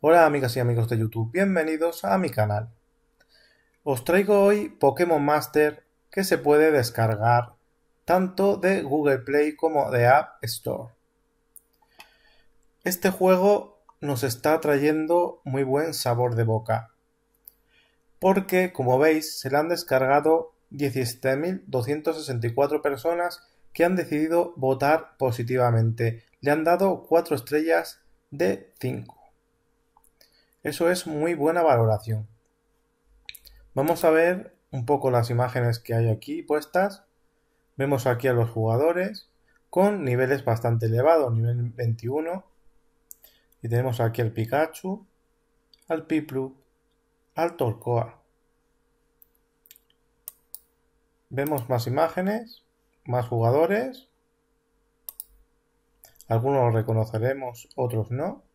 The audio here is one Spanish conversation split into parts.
Hola amigas y amigos de YouTube, bienvenidos a mi canal. Os traigo hoy Pokémon Master que se puede descargar tanto de Google Play como de App Store. Este juego nos está trayendo muy buen sabor de boca, porque como veis se le han descargado 17.264 personas que han decidido votar positivamente. Le han dado 4 estrellas de 5. Eso es muy buena valoración. Vamos a ver un poco las imágenes que hay aquí puestas. Vemos aquí a los jugadores con niveles bastante elevados, nivel 21. Y tenemos aquí al Pikachu, al Piplu, al Torcoa. Vemos más imágenes, más jugadores. Algunos los reconoceremos, otros no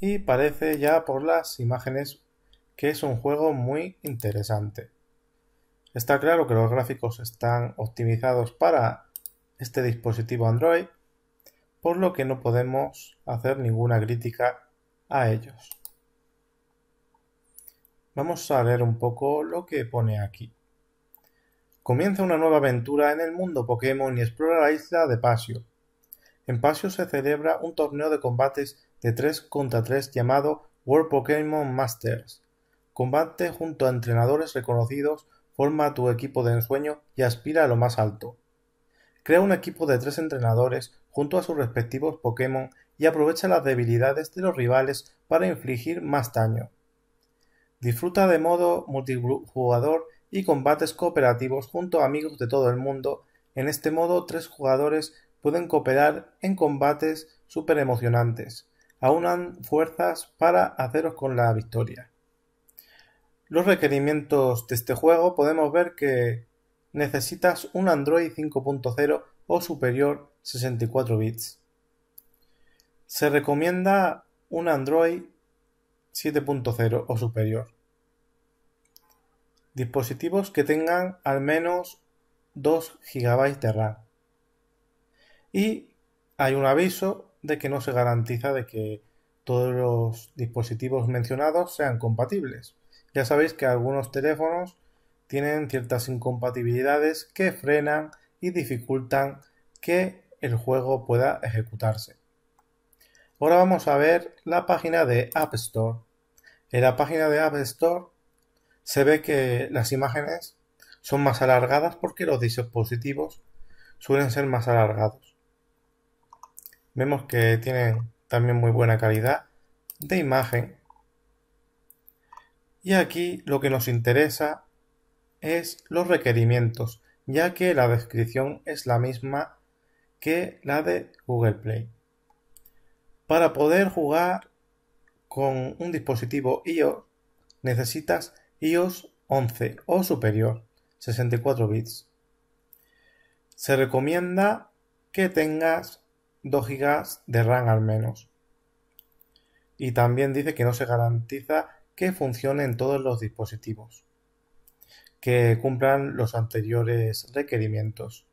y parece ya por las imágenes que es un juego muy interesante. Está claro que los gráficos están optimizados para este dispositivo Android, por lo que no podemos hacer ninguna crítica a ellos. Vamos a leer un poco lo que pone aquí. Comienza una nueva aventura en el mundo Pokémon y explora la isla de Pasio. En Pasio se celebra un torneo de combates de 3 contra 3 llamado World Pokémon Masters. Combate junto a entrenadores reconocidos, forma tu equipo de ensueño y aspira a lo más alto. Crea un equipo de tres entrenadores junto a sus respectivos Pokémon y aprovecha las debilidades de los rivales para infligir más daño. Disfruta de modo multijugador y combates cooperativos junto a amigos de todo el mundo. En este modo, tres jugadores pueden cooperar en combates super emocionantes aunan fuerzas para haceros con la victoria. Los requerimientos de este juego podemos ver que necesitas un Android 5.0 o superior 64 bits. Se recomienda un Android 7.0 o superior. Dispositivos que tengan al menos 2 GB de RAM. Y hay un aviso de que no se garantiza de que todos los dispositivos mencionados sean compatibles. Ya sabéis que algunos teléfonos tienen ciertas incompatibilidades que frenan y dificultan que el juego pueda ejecutarse. Ahora vamos a ver la página de App Store. En la página de App Store se ve que las imágenes son más alargadas porque los dispositivos suelen ser más alargados. Vemos que tienen también muy buena calidad de imagen. Y aquí lo que nos interesa es los requerimientos, ya que la descripción es la misma que la de Google Play. Para poder jugar con un dispositivo iOS necesitas iOS 11 o superior, 64 bits. Se recomienda que tengas 2 GB de RAM al menos. Y también dice que no se garantiza que funcione en todos los dispositivos, que cumplan los anteriores requerimientos.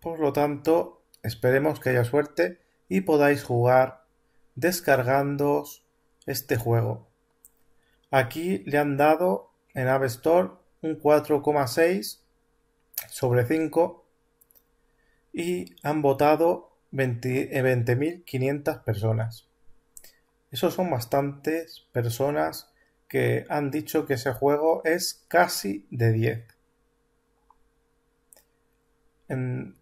Por lo tanto, esperemos que haya suerte y podáis jugar descargando este juego. Aquí le han dado en App Store un 4,6 sobre 5 y han votado 20.500 eh, personas. Esos son bastantes personas que han dicho que ese juego es casi de 10.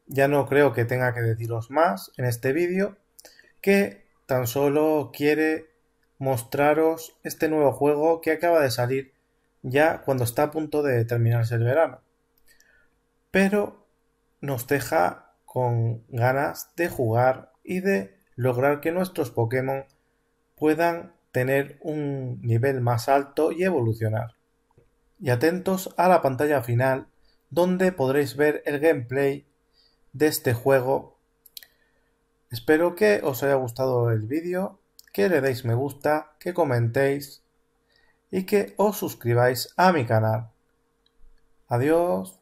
Ya no creo que tenga que deciros más en este vídeo, que tan solo quiere mostraros este nuevo juego que acaba de salir ya cuando está a punto de terminarse el verano pero nos deja con ganas de jugar y de lograr que nuestros Pokémon puedan tener un nivel más alto y evolucionar. Y atentos a la pantalla final donde podréis ver el gameplay de este juego. Espero que os haya gustado el vídeo, que le deis me gusta, que comentéis y que os suscribáis a mi canal. Adiós.